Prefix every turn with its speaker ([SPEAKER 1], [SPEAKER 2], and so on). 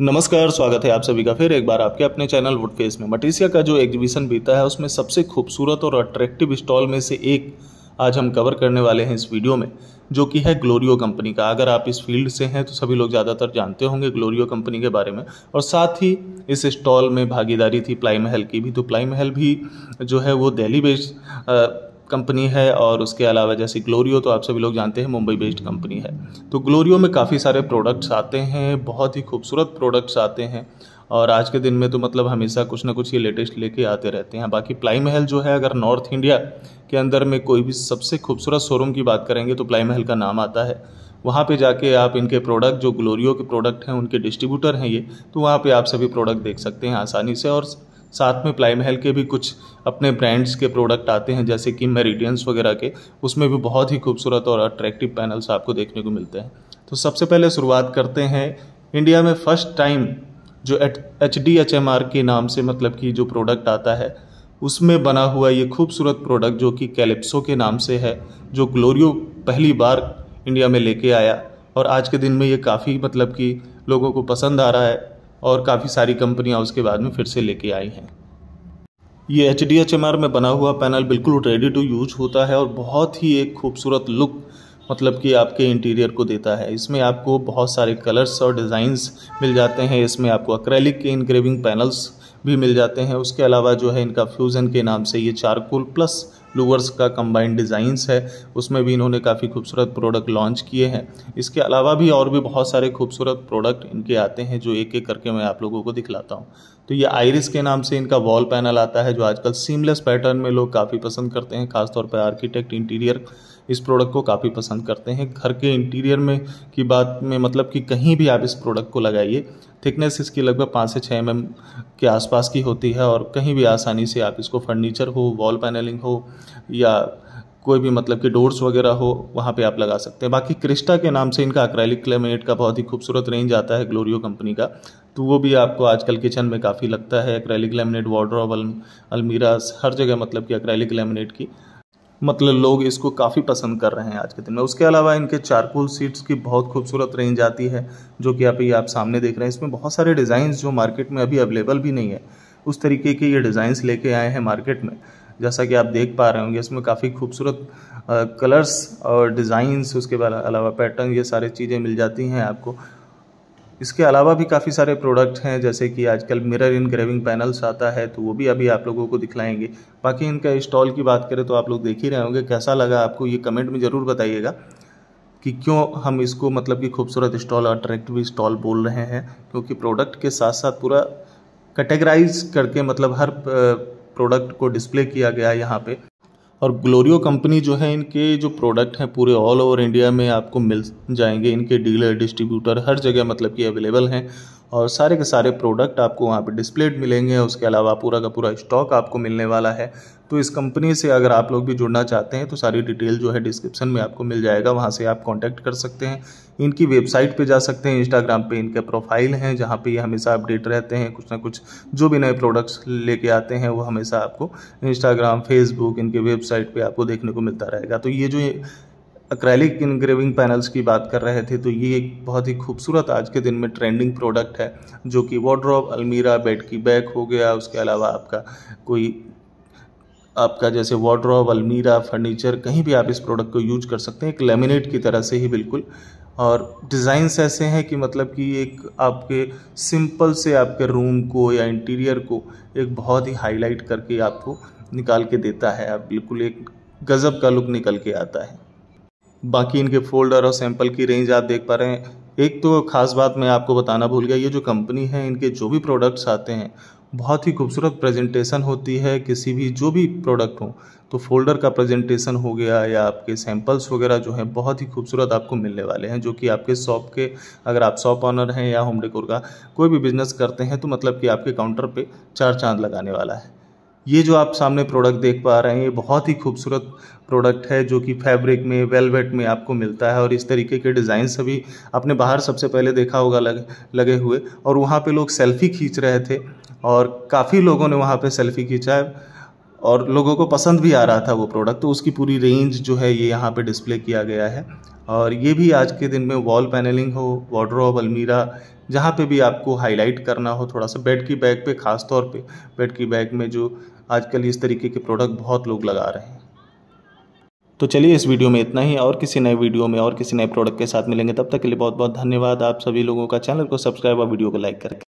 [SPEAKER 1] नमस्कार स्वागत है आप सभी का फिर एक बार आपके अपने चैनल वुड फेस में मटीसिया का जो एग्जीबिशन बीता है उसमें सबसे खूबसूरत और अट्रैक्टिव स्टॉल में से एक आज हम कवर करने वाले हैं इस वीडियो में जो कि है ग्लोरियो कंपनी का अगर आप इस फील्ड से हैं तो सभी लोग ज़्यादातर जानते होंगे ग्लोरियो कंपनी के बारे में और साथ ही इस स्टॉल में भागीदारी थी प्लाई महल की भी तो प्लाई महल भी जो है वो दिल्ली बेस्ड कंपनी है और उसके अलावा जैसे ग्लोरियो तो आप सभी लोग जानते हैं मुंबई बेस्ड कंपनी है तो ग्लोरियो में काफ़ी सारे प्रोडक्ट्स आते हैं बहुत ही खूबसूरत प्रोडक्ट्स आते हैं और आज के दिन में तो मतलब हमेशा कुछ ना कुछ ये लेटेस्ट लेके आते रहते हैं बाकी प्लाई महल जो है अगर नॉर्थ इंडिया के अंदर में कोई भी सबसे खूबसूरत शोरूम की बात करेंगे तो प्लाई महल का नाम आता है वहाँ पे जाके आप इनके प्रोडक्ट जो ग्लोरियो के प्रोडक्ट हैं उनके डिस्ट्रीब्यूटर हैं ये तो वहाँ पे आप सभी प्रोडक्ट देख सकते हैं आसानी से और साथ में प्लाई महल के भी कुछ अपने ब्रांड्स के प्रोडक्ट आते हैं जैसे कि मेरिडियंस वगैरह के उसमें भी बहुत ही खूबसूरत और अट्रैक्टिव पैनल्स आपको देखने को मिलते हैं तो सबसे पहले शुरुआत करते हैं इंडिया में फर्स्ट टाइम जो H D H M R के नाम से मतलब कि जो प्रोडक्ट आता है उसमें बना हुआ ये खूबसूरत प्रोडक्ट जो कि कैलिप्सो के नाम से है जो ग्लोरियो पहली बार इंडिया में लेके आया और आज के दिन में ये काफ़ी मतलब कि लोगों को पसंद आ रहा है और काफ़ी सारी कंपनियाँ उसके बाद में फिर से लेके आई हैं ये H D H M R में बना हुआ पैनल बिल्कुल रेडी टू यूज होता है और बहुत ही एक खूबसूरत लुक मतलब कि आपके इंटीरियर को देता है इसमें आपको बहुत सारे कलर्स और डिज़ाइंस मिल जाते हैं इसमें आपको अक्रेलिक के इनग्रेविंग पैनल्स भी मिल जाते हैं उसके अलावा जो है इनका फ्यूज़न के नाम से ये चारकोल प्लस लूवर्स का कंबाइंड डिज़ाइंस है उसमें भी इन्होंने काफ़ी खूबसूरत प्रोडक्ट लॉन्च किए हैं इसके अलावा भी और भी बहुत सारे खूबसूरत प्रोडक्ट इनके आते हैं जो एक एक करके मैं आप लोगों को दिखलाता हूँ तो ये आयरिस के नाम से इनका वॉल पैनल आता है जो आजकल सीमलेस पैटर्न में लोग काफ़ी पसंद करते हैं खासतौर पर आर्किटेक्ट इंटीरियर इस प्रोडक्ट को काफ़ी पसंद करते हैं घर के इंटीरियर में की बात में मतलब कि कहीं भी आप इस प्रोडक्ट को लगाइए थिकनेस इसकी लगभग पाँच से छः एम mm के आसपास की होती है और कहीं भी आसानी से आप इसको फर्नीचर हो वॉल पैनलिंग हो या कोई भी मतलब कि डोर्स वगैरह हो वहाँ पे आप लगा सकते हैं बाकी क्रिस्टा के नाम से इनका अक्रैलिक क्लेमेट का बहुत ही खूबसूरत रेंज आता है ग्लोरियो कंपनी का तो वो भी आपको आजकल किचन में काफ़ी लगता है अक्रैलिक लेमिनेट वार्ड्रोब अल, हर जगह मतलब कि अक्रैलिक लेमिनेट की मतलब लोग इसको काफ़ी पसंद कर रहे हैं आज के दिन में उसके अलावा इनके चारकोल सीट्स की बहुत खूबसूरत रेंज आती है जो कि आप ये आप सामने देख रहे हैं इसमें बहुत सारे डिज़ाइंस जो मार्केट में अभी अवेलेबल भी नहीं है उस तरीके के ये डिज़ाइंस लेके आए हैं मार्केट में जैसा कि आप देख पा रहे होंगे इसमें काफ़ी खूबसूरत कलर्स और डिज़ाइंस उसके अलावा पैटर्न ये सारी चीज़ें मिल जाती हैं आपको इसके अलावा भी काफ़ी सारे प्रोडक्ट हैं जैसे कि आजकल मिरर इनग्रेविंग पैनल्स आता है तो वो भी अभी आप लोगों को दिखलाएंगे बाकी इनका स्टॉल की बात करें तो आप लोग देख ही रहे होंगे कैसा लगा आपको ये कमेंट में ज़रूर बताइएगा कि क्यों हम इसको मतलब कि खूबसूरत स्टॉल अट्रैक्टिव स्टॉल बोल रहे हैं क्योंकि प्रोडक्ट के साथ साथ पूरा कैटेगराइज करके मतलब हर प्रोडक्ट को डिस्प्ले किया गया यहाँ पर और ग्लोरियो कंपनी जो है इनके जो प्रोडक्ट हैं पूरे ऑल ओवर इंडिया में आपको मिल जाएंगे इनके डीलर डिस्ट्रीब्यूटर हर जगह मतलब कि अवेलेबल हैं और सारे के सारे प्रोडक्ट आपको वहाँ पे डिस्प्लेड मिलेंगे उसके अलावा पूरा का पूरा स्टॉक आपको मिलने वाला है तो इस कंपनी से अगर आप लोग भी जुड़ना चाहते हैं तो सारी डिटेल जो है डिस्क्रिप्शन में आपको मिल जाएगा वहाँ से आप कॉन्टैक्ट कर सकते हैं इनकी वेबसाइट पे जा सकते हैं इंस्टाग्राम पे इनके प्रोफाइल हैं जहाँ पे ये हमेशा अपडेट रहते हैं कुछ ना कुछ जो भी नए प्रोडक्ट्स लेके आते हैं वो हमेशा आपको इंस्टाग्राम फेसबुक इनके वेबसाइट पर आपको देखने को मिलता रहेगा तो ये जो अक्रैलिक इनग्रेविंग पैनल्स की बात कर रहे थे तो ये एक बहुत ही खूबसूरत आज के दिन में ट्रेंडिंग प्रोडक्ट है जो कि वॉड्रॉप अलमीरा बेड की बैग हो गया उसके अलावा आपका कोई आपका जैसे वॉड्रॉप अलमीरा फर्नीचर कहीं भी आप इस प्रोडक्ट को यूज कर सकते हैं एक लेमिनेट की तरह से ही बिल्कुल और डिज़ाइंस ऐसे हैं कि मतलब कि एक आपके सिंपल से आपके रूम को या इंटीरियर को एक बहुत ही हाईलाइट करके आपको निकाल के देता है आप बिल्कुल एक गज़ब का लुक निकल के आता है बाकी इनके फोल्डर और सैंपल की रेंज आप देख पा रहे हैं एक तो खास बात मैं आपको बताना भूल गया ये जो कंपनी है इनके जो भी प्रोडक्ट्स आते हैं बहुत ही खूबसूरत प्रेजेंटेशन होती है किसी भी जो भी प्रोडक्ट हो तो फोल्डर का प्रेजेंटेशन हो गया या आपके सैंपल्स वगैरह जो हैं बहुत ही खूबसूरत आपको मिलने वाले हैं जो कि आपके शॉप के अगर आप शॉप ऑनर हैं या होम डेकोर का कोई भी बिजनेस करते हैं तो मतलब कि आपके काउंटर पर चार चांद लगाने वाला है ये जो आप सामने प्रोडक्ट देख पा रहे हैं ये बहुत ही खूबसूरत प्रोडक्ट है जो कि फैब्रिक में वेलवेट में आपको मिलता है और इस तरीके के डिज़ाइन सभी आपने बाहर सबसे पहले देखा होगा लग, लगे हुए और वहाँ पे लोग सेल्फ़ी खींच रहे थे और काफ़ी लोगों ने वहाँ पे सेल्फ़ी खींचा है और लोगों को पसंद भी आ रहा था वो प्रोडक्ट तो उसकी पूरी रेंज जो है ये यहाँ पर डिस्प्ले किया गया है और ये भी आज के दिन में वॉल पैनलिंग हो वॉड्रॉप अलमीरा जहाँ पे भी आपको हाईलाइट करना हो थोड़ा सा बेड की बैग पे खास तौर पे बेड की बैग में जो आजकल इस तरीके के प्रोडक्ट बहुत लोग लगा रहे हैं तो चलिए इस वीडियो में इतना ही और किसी नए वीडियो में और किसी नए प्रोडक्ट के साथ मिलेंगे तब तक के लिए बहुत बहुत धन्यवाद आप सभी लोगों का चैनल को सब्सक्राइब और वीडियो को लाइक करके